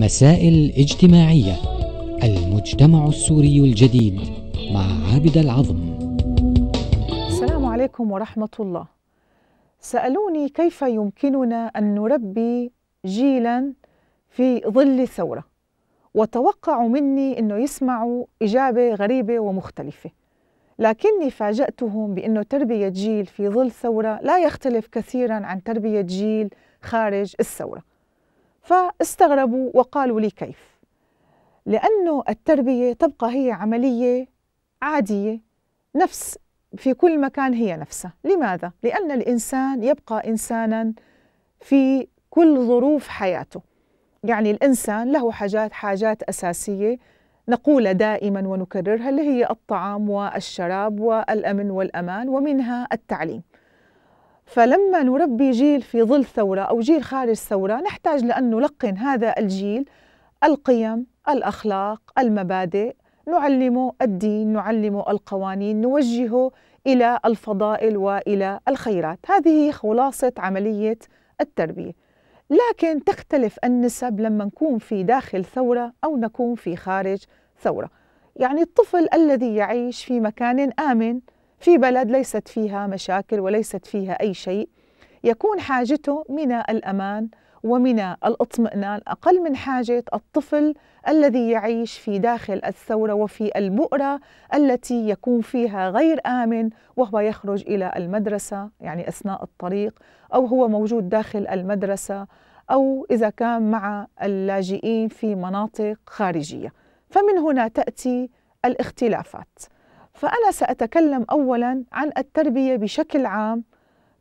مسائل اجتماعية المجتمع السوري الجديد مع عابد العظم السلام عليكم ورحمة الله سألوني كيف يمكننا أن نربي جيلا في ظل ثورة وتوقعوا مني أنه يسمعوا إجابة غريبة ومختلفة لكني فاجأتهم بأنه تربية جيل في ظل ثورة لا يختلف كثيرا عن تربية جيل خارج الثورة فاستغربوا وقالوا لي كيف لأنه التربية تبقى هي عملية عادية نفس في كل مكان هي نفسها لماذا؟ لأن الإنسان يبقى إنسانا في كل ظروف حياته يعني الإنسان له حاجات حاجات أساسية نقول دائما ونكررها اللي هي الطعام والشراب والأمن والأمان ومنها التعليم فلما نربي جيل في ظل ثورة أو جيل خارج ثورة نحتاج لأن نلقن هذا الجيل القيم الأخلاق المبادئ نعلمه الدين نعلمه القوانين نوجهه إلى الفضائل وإلى الخيرات هذه خلاصة عملية التربية لكن تختلف النسب لما نكون في داخل ثورة أو نكون في خارج ثورة يعني الطفل الذي يعيش في مكان آمن في بلد ليست فيها مشاكل وليست فيها أي شيء يكون حاجته من الأمان ومن الاطمئنان اقل من حاجه الطفل الذي يعيش في داخل الثوره وفي البؤره التي يكون فيها غير امن وهو يخرج الى المدرسه يعني اثناء الطريق او هو موجود داخل المدرسه او اذا كان مع اللاجئين في مناطق خارجيه فمن هنا تاتي الاختلافات فأنا سأتكلم أولا عن التربية بشكل عام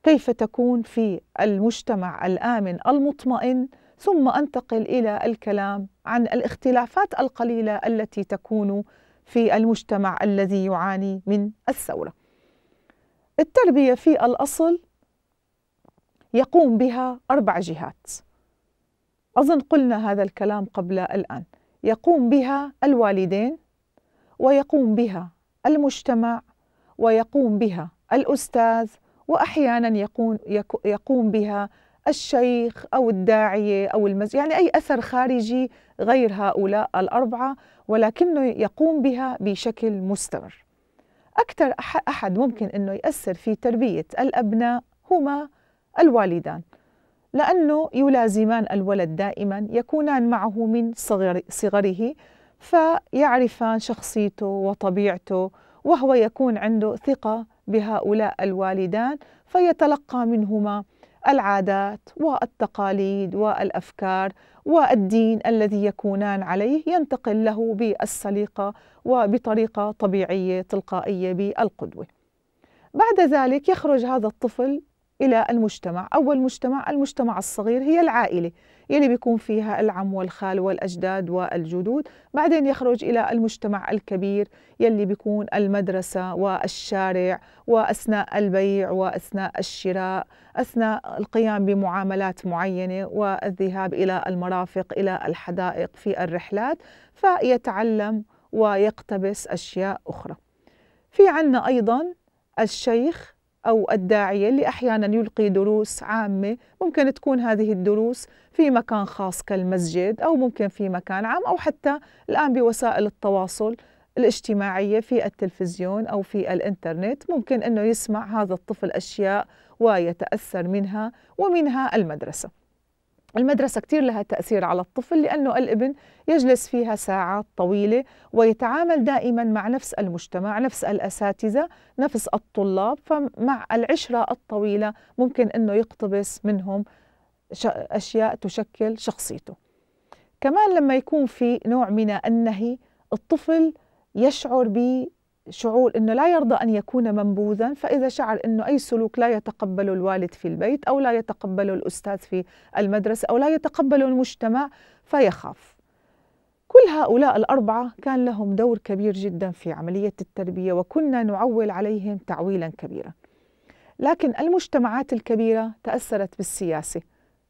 كيف تكون في المجتمع الآمن المطمئن ثم أنتقل إلى الكلام عن الاختلافات القليلة التي تكون في المجتمع الذي يعاني من الثورة التربية في الأصل يقوم بها أربع جهات أظن قلنا هذا الكلام قبل الآن يقوم بها الوالدين ويقوم بها المجتمع ويقوم بها الأستاذ وأحيانا يقوم, يقوم بها الشيخ أو الداعية أو المز... يعني أي أثر خارجي غير هؤلاء الأربعة ولكنه يقوم بها بشكل مستمر أكثر أحد ممكن أنه يأثر في تربية الأبناء هما الوالدان لأنه يلازمان الولد دائما يكونان معه من صغر صغره فيعرفان شخصيته وطبيعته وهو يكون عنده ثقة بهؤلاء الوالدان فيتلقى منهما العادات والتقاليد والافكار والدين الذي يكونان عليه ينتقل له بالسليقه وبطريقه طبيعيه تلقائيه بالقدوه. بعد ذلك يخرج هذا الطفل إلى المجتمع أول مجتمع المجتمع الصغير هي العائلة يلي بيكون فيها العم والخال والأجداد والجدود بعدين يخرج إلى المجتمع الكبير يلي بيكون المدرسة والشارع وأثناء البيع وأثناء الشراء أثناء القيام بمعاملات معينة والذهاب إلى المرافق إلى الحدائق في الرحلات فيتعلم ويقتبس أشياء أخرى في عنا أيضا الشيخ أو الداعية اللي أحيانا يلقي دروس عامة ممكن تكون هذه الدروس في مكان خاص كالمسجد أو ممكن في مكان عام أو حتى الآن بوسائل التواصل الاجتماعية في التلفزيون أو في الإنترنت ممكن أنه يسمع هذا الطفل أشياء ويتأثر منها ومنها المدرسة المدرسة كتير لها تأثير على الطفل لأنه الابن يجلس فيها ساعات طويلة ويتعامل دائما مع نفس المجتمع نفس الأساتذة نفس الطلاب فمع العشرة الطويلة ممكن أنه يقتبس منهم أشياء تشكل شخصيته كمان لما يكون في نوع من النهي الطفل يشعر شعور انه لا يرضى ان يكون منبوذا فاذا شعر انه اي سلوك لا يتقبله الوالد في البيت او لا يتقبله الاستاذ في المدرسه او لا يتقبله المجتمع فيخاف كل هؤلاء الاربعه كان لهم دور كبير جدا في عمليه التربيه وكنا نعول عليهم تعويلا كبيرا لكن المجتمعات الكبيره تاثرت بالسياسه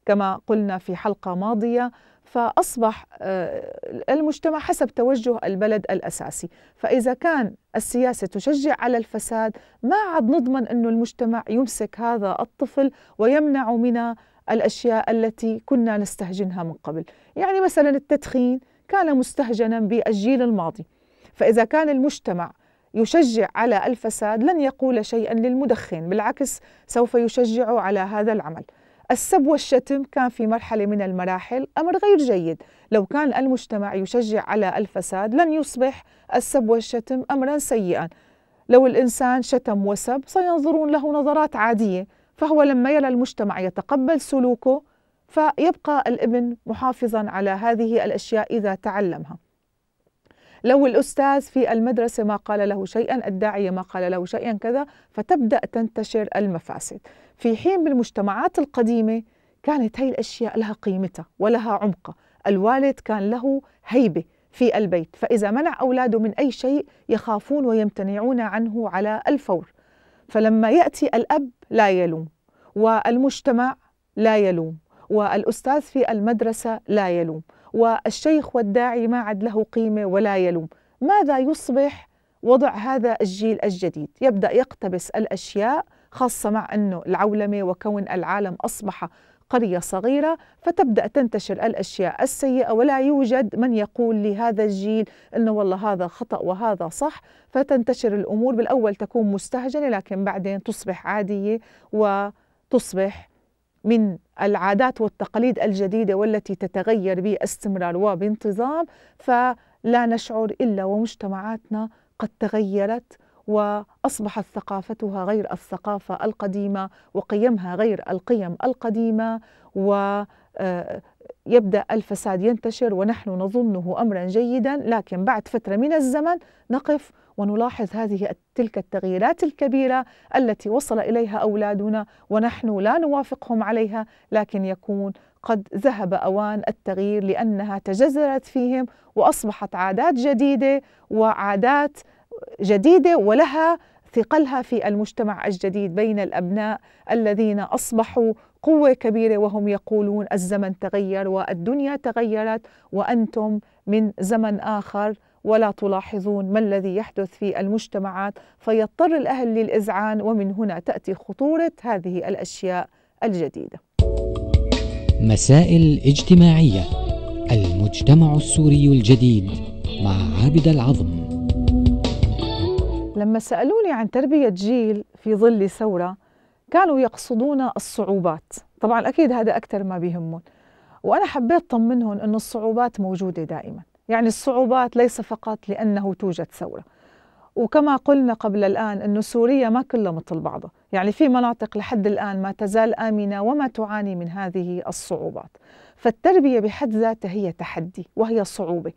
كما قلنا في حلقه ماضيه فأصبح آه، المجتمع حسب توجه البلد الأساسي فإذا كان السياسة تشجع على الفساد ما عاد نضمن أن المجتمع يمسك هذا الطفل ويمنع من الأشياء التي كنا نستهجنها من قبل يعني مثلا التدخين كان مستهجنا بالجيل الماضي فإذا كان المجتمع يشجع على الفساد لن يقول شيئا للمدخن بالعكس سوف يشجع على هذا العمل السب والشتم كان في مرحلة من المراحل أمر غير جيد لو كان المجتمع يشجع على الفساد لن يصبح السب والشتم أمرا سيئا لو الإنسان شتم وسب سينظرون له نظرات عادية فهو لما يرى المجتمع يتقبل سلوكه فيبقى الابن محافظا على هذه الأشياء إذا تعلمها لو الأستاذ في المدرسة ما قال له شيئا الداعية ما قال له شيئا كذا فتبدأ تنتشر المفاسد في حين بالمجتمعات القديمة كانت هي الأشياء لها قيمتها ولها عمقها الوالد كان له هيبة في البيت فإذا منع أولاده من أي شيء يخافون ويمتنعون عنه على الفور فلما يأتي الأب لا يلوم والمجتمع لا يلوم والأستاذ في المدرسة لا يلوم والشيخ والداعي ما عاد له قيمة ولا يلوم ماذا يصبح وضع هذا الجيل الجديد يبدأ يقتبس الأشياء خاصة مع أنه العولمة وكون العالم أصبح قرية صغيرة فتبدأ تنتشر الأشياء السيئة ولا يوجد من يقول لهذا الجيل أنه والله هذا خطأ وهذا صح فتنتشر الأمور بالأول تكون مستهجنة لكن بعدين تصبح عادية وتصبح من العادات والتقاليد الجديدة والتي تتغير باستمرار وبانتظام فلا نشعر إلا ومجتمعاتنا قد تغيرت واصبحت ثقافتها غير الثقافه القديمه وقيمها غير القيم القديمه ويبدا آه، الفساد ينتشر ونحن نظنه امرا جيدا لكن بعد فتره من الزمن نقف ونلاحظ هذه تلك التغييرات الكبيرة التي وصل إليها أولادنا ونحن لا نوافقهم عليها لكن يكون قد ذهب أوان التغيير لأنها تجذرت فيهم وأصبحت عادات جديدة وعادات جديدة ولها ثقلها في المجتمع الجديد بين الأبناء الذين أصبحوا قوة كبيرة وهم يقولون الزمن تغير والدنيا تغيرت وأنتم من زمن آخر ولا تلاحظون ما الذي يحدث في المجتمعات فيضطر الأهل للإذعان ومن هنا تأتي خطورة هذه الأشياء الجديدة مسائل اجتماعية المجتمع السوري الجديد مع عابد العظم لما سألوني عن تربية جيل في ظل ثورة كانوا يقصدون الصعوبات طبعا أكيد هذا أكثر ما بيهمهم وأنا حبيت طمنهم أن الصعوبات موجودة دائما يعني الصعوبات ليس فقط لأنه توجد ثورة وكما قلنا قبل الآن أن سوريا ما كلها مثل بعضها يعني في مناطق لحد الآن ما تزال آمنة وما تعاني من هذه الصعوبات فالتربية بحد ذاتها هي تحدي وهي صعوبة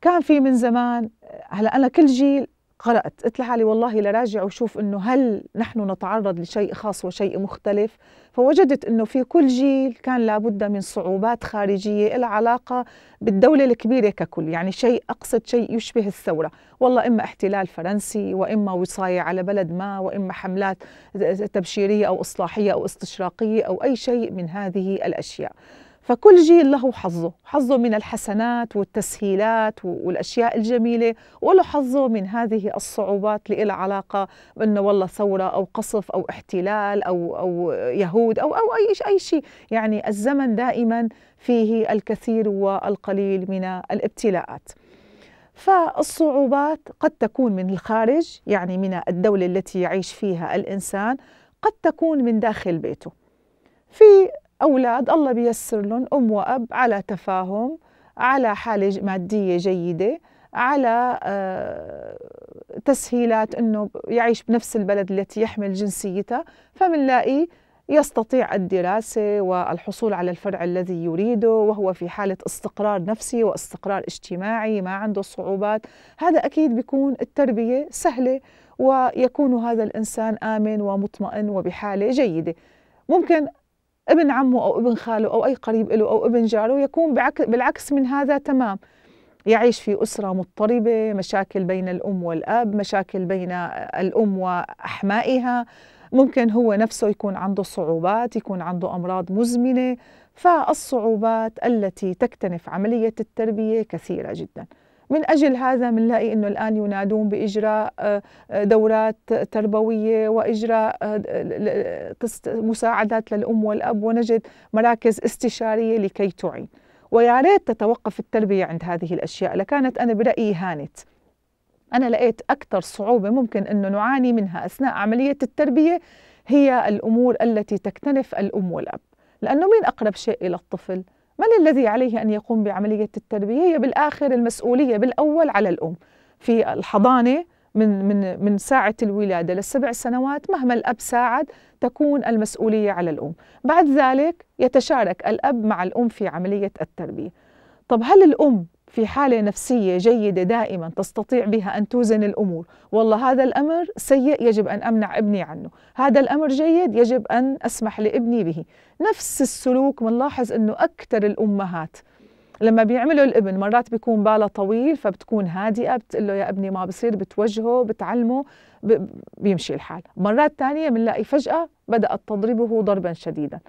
كان في من زمان هلا أنا كل جيل قرأت قلت لحالي والله لراجع وشوف إنه هل نحن نتعرض لشيء خاص وشيء مختلف فوجدت إنه في كل جيل كان لابد من صعوبات خارجية لها علاقة بالدولة الكبيرة ككل يعني شيء أقصد شيء يشبه الثورة والله إما احتلال فرنسي وإما وصاية على بلد ما وإما حملات تبشيرية أو إصلاحية أو استشراقية أو أي شيء من هذه الأشياء فكل جيل له حظه حظه من الحسنات والتسهيلات والأشياء الجميلة وله حظه من هذه الصعوبات اللي لها علاقة بأنه والله ثورة أو قصف أو احتلال أو, أو يهود أو, أو أي, أي شيء يعني الزمن دائما فيه الكثير والقليل من الابتلاءات فالصعوبات قد تكون من الخارج يعني من الدولة التي يعيش فيها الإنسان قد تكون من داخل بيته في أولاد الله بيسر لهم أم وأب على تفاهم على حالة مادية جيدة على آه، تسهيلات أنه يعيش بنفس البلد التي يحمل جنسيتها فمنلاقي يستطيع الدراسة والحصول على الفرع الذي يريده وهو في حالة استقرار نفسي واستقرار اجتماعي ما عنده صعوبات هذا أكيد بيكون التربية سهلة ويكون هذا الإنسان آمن ومطمئن وبحالة جيدة ممكن ابن عمه أو ابن خاله أو أي قريب له أو ابن جاره يكون بالعكس من هذا تمام يعيش في أسرة مضطربة مشاكل بين الأم والأب مشاكل بين الأم وأحمائها ممكن هو نفسه يكون عنده صعوبات يكون عنده أمراض مزمنة فالصعوبات التي تكتنف عملية التربية كثيرة جداً من أجل هذا بنلاقي أنه الآن ينادون بإجراء آه، آه، دورات تربوية وإجراء آه، مساعدات للأم والأب ونجد مراكز استشارية لكي تعين ويا ريت تتوقف التربية عند هذه الأشياء لكانت أنا برأيي هانت أنا لقيت أكثر صعوبة ممكن أنه نعاني منها أثناء عملية التربية هي الأمور التي تكتنف الأم والأب لأنه مين أقرب شيء إلى الطفل؟ من الذي عليه أن يقوم بعملية التربية هي بالآخر المسؤولية بالأول على الأم في الحضانة من من من ساعة الولادة للسبع سنوات مهما الأب ساعد تكون المسؤولية على الأم بعد ذلك يتشارك الأب مع الأم في عملية التربية طب هل الأم في حالة نفسية جيدة دائما تستطيع بها أن توزن الأمور والله هذا الأمر سيء يجب أن أمنع ابني عنه هذا الأمر جيد يجب أن أسمح لابني به نفس السلوك بنلاحظ أنه أكثر الأمهات لما بيعملوا الابن مرات بيكون باله طويل فبتكون هادئة بتقول له يا ابني ما بصير بتوجهه بتعلمه بيمشي الحال مرات ثانية بنلاقي فجأة بدأت تضربه ضربا شديدا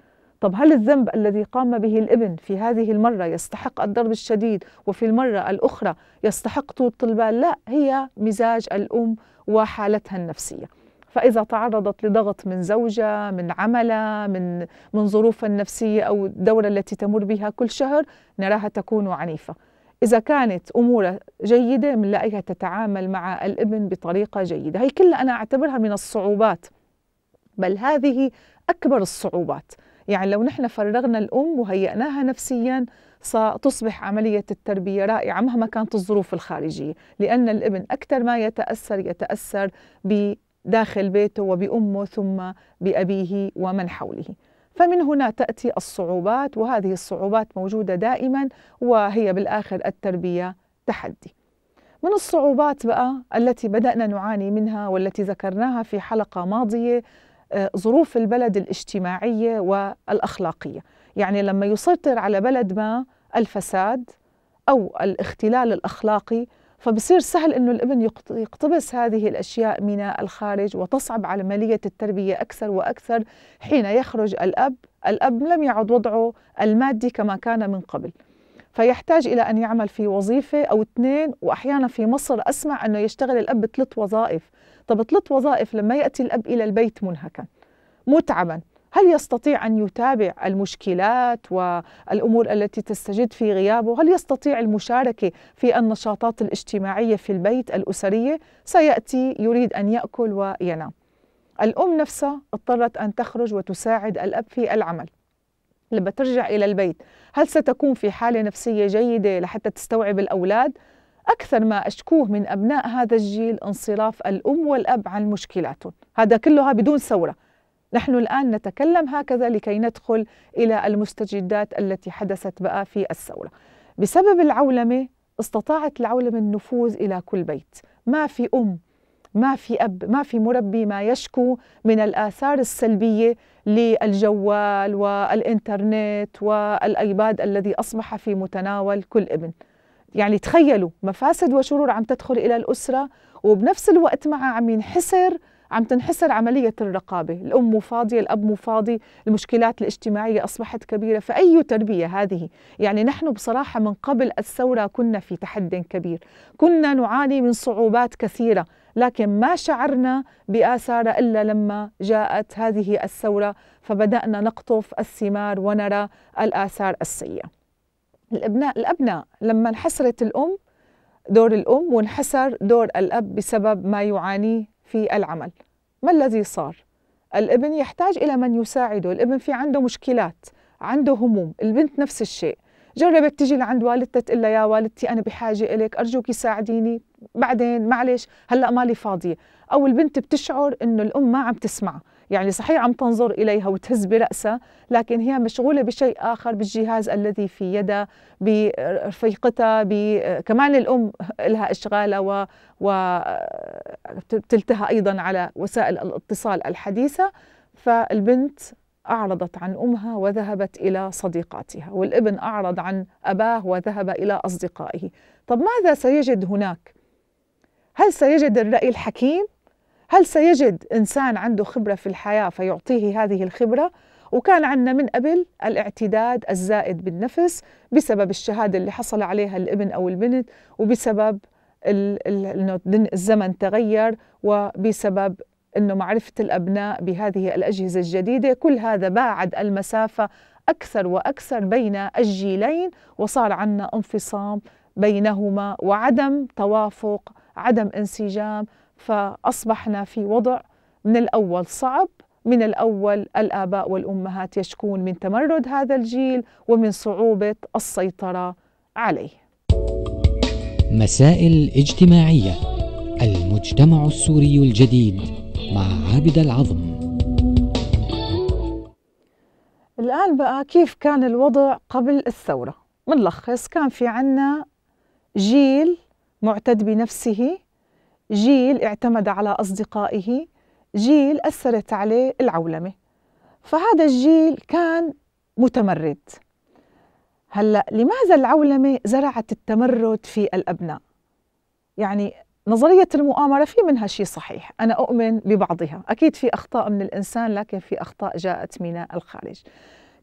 طب هل الذنب الذي قام به الابن في هذه المرة يستحق الضرب الشديد وفي المرة الأخرى يستحق طول البال؟ لا هي مزاج الأم وحالتها النفسية فإذا تعرضت لضغط من زوجة من عملة من, من ظروفها النفسية أو الدورة التي تمر بها كل شهر نراها تكون عنيفة إذا كانت أمورها جيدة بنلاقيها تتعامل مع الابن بطريقة جيدة هي كلها أنا أعتبرها من الصعوبات بل هذه أكبر الصعوبات يعني لو نحن فرغنا الأم وهيئناها نفسياً ستصبح عملية التربية رائعة مهما كانت الظروف الخارجية لأن الابن أكثر ما يتأثر يتأثر بداخل بيته وبأمه ثم بأبيه ومن حوله فمن هنا تأتي الصعوبات وهذه الصعوبات موجودة دائما وهي بالآخر التربية تحدي من الصعوبات بقى التي بدأنا نعاني منها والتي ذكرناها في حلقة ماضية ظروف البلد الاجتماعية والأخلاقية يعني لما يسيطر على بلد ما الفساد أو الاختلال الأخلاقي فبصير سهل انه الابن يقتبس هذه الاشياء من الخارج وتصعب عمليه التربيه اكثر واكثر حين يخرج الاب، الاب لم يعد وضعه المادي كما كان من قبل. فيحتاج إلى أن يعمل في وظيفة أو اثنين وأحيانا في مصر أسمع أنه يشتغل الأب ثلاث وظائف طب ثلاث وظائف لما يأتي الأب إلى البيت منهكا متعبا هل يستطيع أن يتابع المشكلات والأمور التي تستجد في غيابه؟ هل يستطيع المشاركة في النشاطات الاجتماعية في البيت الأسرية؟ سيأتي يريد أن يأكل وينام الأم نفسها اضطرت أن تخرج وتساعد الأب في العمل لما ترجع إلى البيت هل ستكون في حالة نفسية جيدة لحتى تستوعب الأولاد؟ أكثر ما أشكوه من أبناء هذا الجيل انصراف الأم والأب عن مشكلاتهم هذا كلها بدون ثورة نحن الآن نتكلم هكذا لكي ندخل إلى المستجدات التي حدثت بقى في الثورة بسبب العولمة استطاعت العولمة النفوذ إلى كل بيت ما في أم ما في أب ما في مربي ما يشكو من الآثار السلبية للجوال والإنترنت والأيباد الذي أصبح في متناول كل ابن يعني تخيلوا مفاسد وشرور عم تدخل إلى الأسرة وبنفس الوقت معها عم ينحسر عم تنحسر عملية الرقابة الأم مو فاضية الأب مو فاضي المشكلات الاجتماعية أصبحت كبيرة فأي تربية هذه يعني نحن بصراحة من قبل الثورة كنا في تحد كبير كنا نعاني من صعوبات كثيرة لكن ما شعرنا بآثارها إلا لما جاءت هذه الثورة فبدأنا نقطف الثمار ونرى الآثار السيئة الأبناء, الأبناء لما انحسرت الأم دور الأم وانحسر دور الأب بسبب ما يعانيه في العمل ما الذي صار؟ الابن يحتاج إلى من يساعده الابن في عنده مشكلات عنده هموم البنت نفس الشيء جربت تجي لعند والدتها تقول لها يا والدتي انا بحاجه إلك ارجوكي ساعديني بعدين معلش هلا مالي فاضيه او البنت بتشعر انه الام ما عم تسمع يعني صحيح عم تنظر إليها وتهز برأسها لكن هي مشغولة بشيء آخر بالجهاز الذي في يدها برفيقتها كمان الأم لها إشغالها و وتلتها أيضا على وسائل الاتصال الحديثة فالبنت أعرضت عن أمها وذهبت إلى صديقاتها والابن أعرض عن أباه وذهب إلى أصدقائه طب ماذا سيجد هناك؟ هل سيجد الرأي الحكيم؟ هل سيجد إنسان عنده خبرة في الحياة فيعطيه هذه الخبرة؟ وكان عندنا من قبل الاعتداد الزائد بالنفس بسبب الشهادة اللي حصل عليها الابن أو البنت وبسبب الزمن تغير وبسبب أنه معرفة الأبناء بهذه الأجهزة الجديدة كل هذا باعد المسافة أكثر وأكثر بين الجيلين وصار عنا انفصام بينهما وعدم توافق عدم انسجام فأصبحنا في وضع من الأول صعب من الأول الآباء والأمهات يشكون من تمرد هذا الجيل ومن صعوبة السيطرة عليه مسائل اجتماعية المجتمع السوري الجديد مع عابدة العظم الآن بقى كيف كان الوضع قبل الثورة منلخص كان في عنا جيل معتد بنفسه جيل اعتمد على أصدقائه جيل أثرت عليه العولمة فهذا الجيل كان متمرد هلأ لماذا العولمة زرعت التمرد في الأبناء؟ يعني نظرية المؤامرة في منها شيء صحيح أنا أؤمن ببعضها أكيد في أخطاء من الإنسان لكن في أخطاء جاءت من الخارج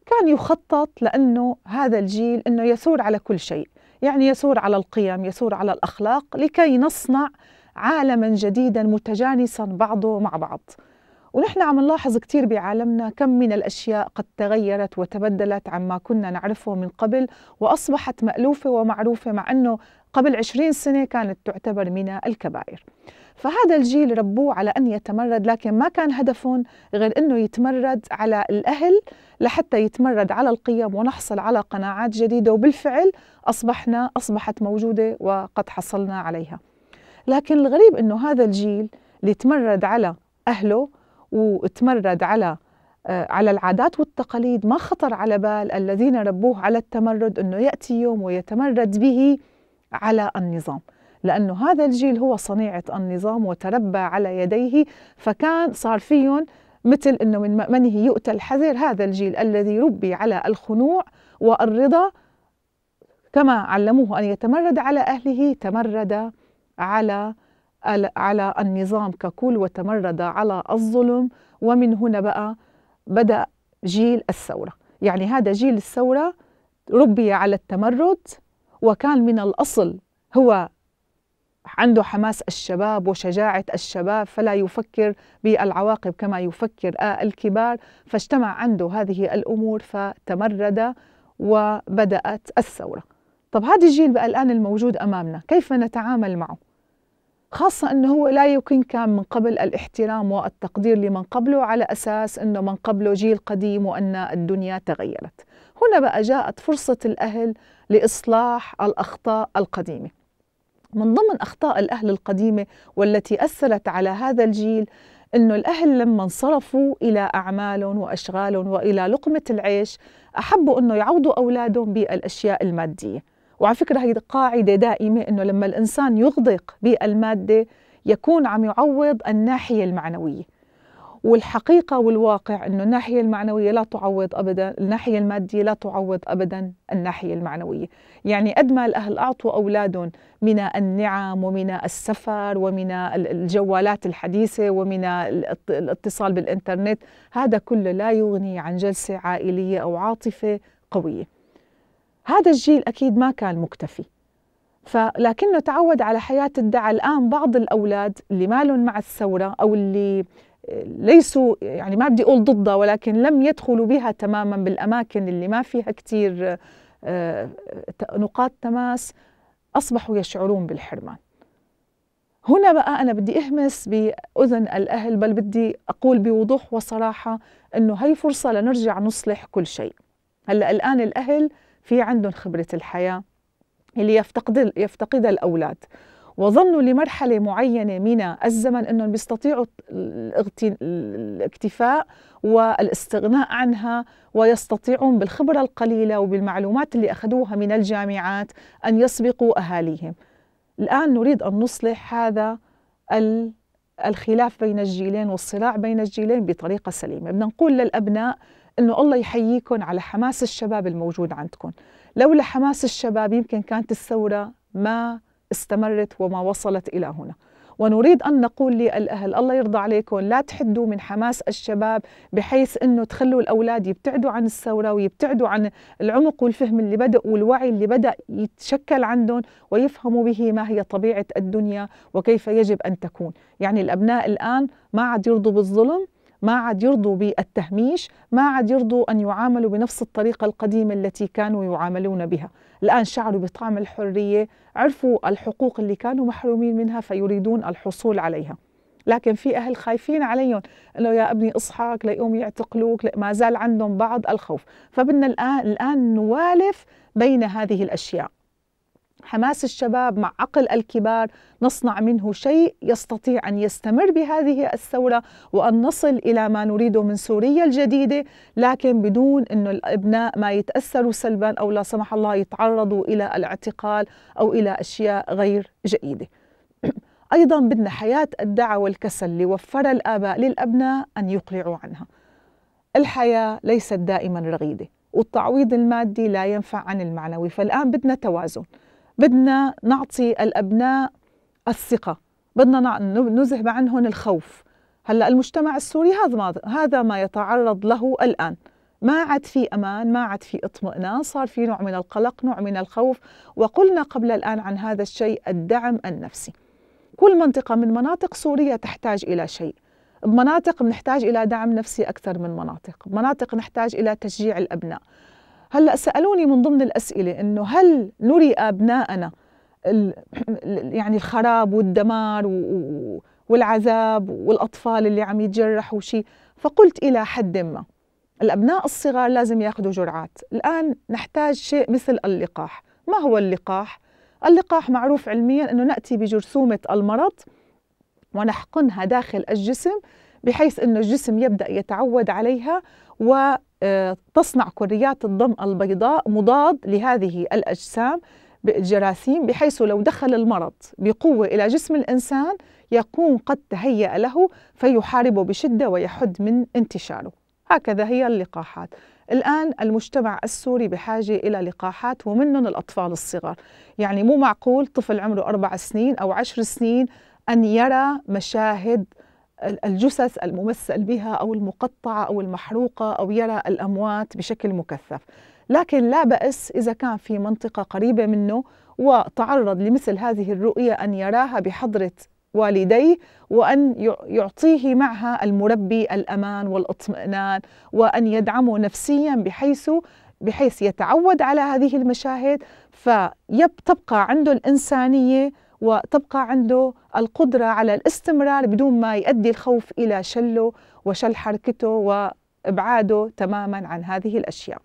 كان يخطط لأنه هذا الجيل أنه يثور على كل شيء يعني يثور على القيم يثور على الأخلاق لكي نصنع عالما جديدا متجانسا بعضه مع بعض ونحن عم نلاحظ كثير بعالمنا كم من الأشياء قد تغيرت وتبدلت عما كنا نعرفه من قبل وأصبحت مألوفة ومعروفة مع أنه قبل 20 سنة كانت تعتبر من الكبائر فهذا الجيل ربوه على أن يتمرد لكن ما كان هدفهم غير أنه يتمرد على الأهل لحتى يتمرد على القيم ونحصل على قناعات جديدة وبالفعل أصبحنا أصبحت موجودة وقد حصلنا عليها لكن الغريب أنه هذا الجيل اللي تمرد على أهله وتمرد على آه، على العادات والتقاليد ما خطر على بال الذين ربوه على التمرد انه ياتي يوم ويتمرد به على النظام لأنه هذا الجيل هو صنيعة النظام وتربى على يديه فكان صار فيهم مثل أنه من مأمنه يؤتى الحذر هذا الجيل الذي ربي على الخنوع والرضا كما علموه أن يتمرد على أهله تمرد على على النظام ككل وتمرد على الظلم ومن هنا بقى بدأ جيل الثورة يعني هذا جيل الثورة ربي على التمرد وكان من الأصل هو عنده حماس الشباب وشجاعة الشباب فلا يفكر بالعواقب كما يفكر آه الكبار فاجتمع عنده هذه الأمور فتمرد وبدأت الثورة طب هذا الجيل بقى الآن الموجود أمامنا كيف نتعامل معه؟ خاصة أنه هو لا يمكن كان من قبل الاحترام والتقدير لمن قبله على أساس أنه من قبله جيل قديم وأن الدنيا تغيرت هنا بقى جاءت فرصة الأهل لإصلاح الأخطاء القديمة من ضمن أخطاء الأهل القديمة والتي أثرت على هذا الجيل أنه الأهل لما انصرفوا إلى أعمالهم وأشغالهم وإلى لقمة العيش أحبوا أنه يعوضوا أولادهم بالأشياء المادية وعلى فكرة هي قاعدة دائمة أنه لما الإنسان يغدق بالمادة يكون عم يعوض الناحية المعنوية والحقيقة والواقع أنه الناحية المعنوية لا تعوض أبدا الناحية المادية لا تعوض أبدا الناحية المعنوية يعني قد ما الأهل أعطوا أولادهم من النعم ومن السفر ومن الجوالات الحديثة ومن الاتصال بالإنترنت هذا كله لا يغني عن جلسة عائلية أو عاطفة قوية هذا الجيل أكيد ما كان مكتفي فلكنه تعود على حياة الدعاء الآن بعض الأولاد اللي مالهم مع الثورة أو اللي ليسوا يعني ما بدي أقول ضدها ولكن لم يدخلوا بها تماما بالأماكن اللي ما فيها كتير آه، نقاط تماس أصبحوا يشعرون بالحرمان هنا بقى أنا بدي أهمس بأذن الأهل بل بدي أقول بوضوح وصراحة أنه هي فرصة لنرجع نصلح كل شيء هلأ الآن الأهل في عندهم خبرة الحياة اللي يفتقد يفتقدها الأولاد وظنوا لمرحلة معينة من الزمن أنهم بيستطيعوا الاكتفاء والاستغناء عنها ويستطيعون بالخبرة القليلة وبالمعلومات اللي أخذوها من الجامعات أن يسبقوا أهاليهم الآن نريد أن نصلح هذا الخلاف بين الجيلين والصراع بين الجيلين بطريقة سليمة بدنا نقول للأبناء انه الله يحييكم على حماس الشباب الموجود عندكم لولا حماس الشباب يمكن كانت الثوره ما استمرت وما وصلت الى هنا ونريد أن نقول للأهل الله يرضى عليكم لا تحدوا من حماس الشباب بحيث أنه تخلوا الأولاد يبتعدوا عن الثورة ويبتعدوا عن العمق والفهم اللي بدأ والوعي اللي بدأ يتشكل عندهم ويفهموا به ما هي طبيعة الدنيا وكيف يجب أن تكون يعني الأبناء الآن ما عاد يرضوا بالظلم ما عاد يرضوا بالتهميش ما عاد يرضوا أن يعاملوا بنفس الطريقة القديمة التي كانوا يعاملون بها الآن شعروا بطعم الحرية عرفوا الحقوق اللي كانوا محرومين منها فيريدون الحصول عليها لكن في أهل خايفين عليهم أنه يا ابني اصحاك ليقوم يعتقلوك ما زال عندهم بعض الخوف فبدنا الآن, الآن نوالف بين هذه الأشياء حماس الشباب مع عقل الكبار نصنع منه شيء يستطيع ان يستمر بهذه الثوره وان نصل الى ما نريده من سوريا الجديده لكن بدون انه الابناء ما يتاثروا سلبا او لا سمح الله يتعرضوا الى الاعتقال او الى اشياء غير جيده. ايضا بدنا حياه الدعوه والكسل اللي وفرها الاباء للابناء ان يقلعوا عنها. الحياه ليست دائما رغيده والتعويض المادي لا ينفع عن المعنوي فالان بدنا توازن. بدنا نعطي الأبناء الثقة بدنا نزه عنهم الخوف هلا المجتمع السوري هذا ما هذا ما يتعرض له الان ما عاد في امان ما عاد في اطمئنان صار في نوع من القلق نوع من الخوف وقلنا قبل الان عن هذا الشيء الدعم النفسي كل منطقه من مناطق سوريا تحتاج الى شيء بمناطق نحتاج الى دعم نفسي اكثر من مناطق بمناطق نحتاج الى تشجيع الابناء هلا سالوني من ضمن الاسئله انه هل نري ابنائنا يعني الخراب والدمار والعذاب والاطفال اللي عم يتجرحوا شيء فقلت الى حد ما الابناء الصغار لازم ياخذوا جرعات الان نحتاج شيء مثل اللقاح ما هو اللقاح اللقاح معروف علميا انه ناتي بجرثومه المرض ونحقنها داخل الجسم بحيث انه الجسم يبدا يتعود عليها و تصنع كريات الضم البيضاء مضاد لهذه الأجسام الجراثيم بحيث لو دخل المرض بقوة إلى جسم الإنسان يكون قد تهيأ له فيحاربه بشدة ويحد من انتشاره هكذا هي اللقاحات الآن المجتمع السوري بحاجة إلى لقاحات ومنهم الأطفال الصغار يعني مو معقول طفل عمره أربع سنين أو عشر سنين أن يرى مشاهد الجثث الممثل بها أو المقطعة أو المحروقة أو يرى الأموات بشكل مكثف لكن لا بأس إذا كان في منطقة قريبة منه وتعرض لمثل هذه الرؤية أن يراها بحضرة والديه وأن يعطيه معها المربي الأمان والاطمئنان وأن يدعمه نفسيا بحيث بحيث يتعود على هذه المشاهد فيبقى عنده الإنسانية وتبقى عنده القدرة على الاستمرار بدون ما يؤدي الخوف إلى شله وشل حركته وإبعاده تماما عن هذه الأشياء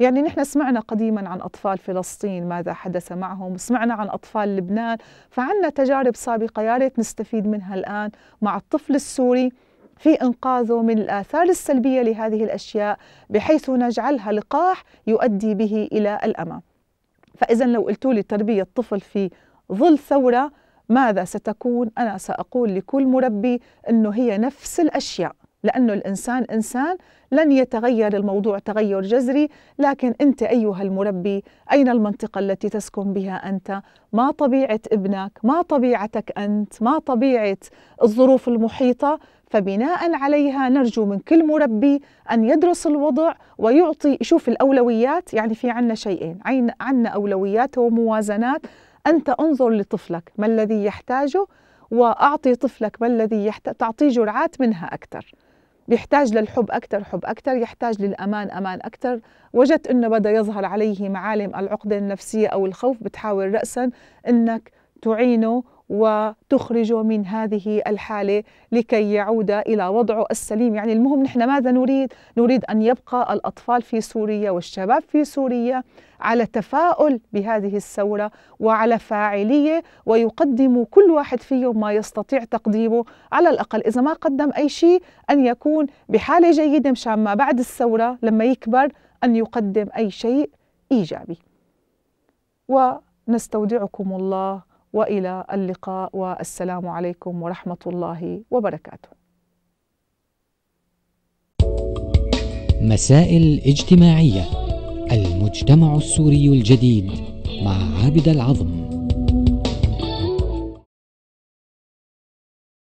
يعني نحن سمعنا قديما عن أطفال فلسطين ماذا حدث معهم سمعنا عن أطفال لبنان فعنا تجارب سابقة يا ريت نستفيد منها الآن مع الطفل السوري في انقاذه من الاثار السلبيه لهذه الاشياء بحيث نجعلها لقاح يؤدي به الى الامام. فاذا لو قلتوا لي تربيه طفل في ظل ثورة ماذا ستكون أنا سأقول لكل مربي أنه هي نفس الأشياء لأنه الإنسان إنسان لن يتغير الموضوع تغير جذري لكن أنت أيها المربي أين المنطقة التي تسكن بها أنت ما طبيعة ابنك ما طبيعتك أنت ما طبيعة الظروف المحيطة فبناء عليها نرجو من كل مربي أن يدرس الوضع ويعطي يشوف الأولويات يعني في عنا شيئين عنا أولويات وموازنات أنت انظر لطفلك ما الذي يحتاجه وأعطي طفلك ما الذي يحتاج تعطيه جرعات منها أكثر بيحتاج للحب أكثر حب أكثر يحتاج للأمان أمان أكثر وجدت أنه بدأ يظهر عليه معالم العقدة النفسية أو الخوف بتحاول رأسا أنك تعينه وتخرجه من هذه الحالة لكي يعود إلى وضعه السليم يعني المهم نحن ماذا نريد؟ نريد أن يبقى الأطفال في سوريا والشباب في سوريا على تفاؤل بهذه الثورة وعلى فاعلية ويقدم كل واحد فيهم ما يستطيع تقديمه على الأقل إذا ما قدم أي شيء أن يكون بحالة جيدة مشان ما بعد الثورة لما يكبر أن يقدم أي شيء إيجابي ونستودعكم الله والى اللقاء والسلام عليكم ورحمه الله وبركاته. مسائل اجتماعيه المجتمع السوري الجديد مع عابد العظم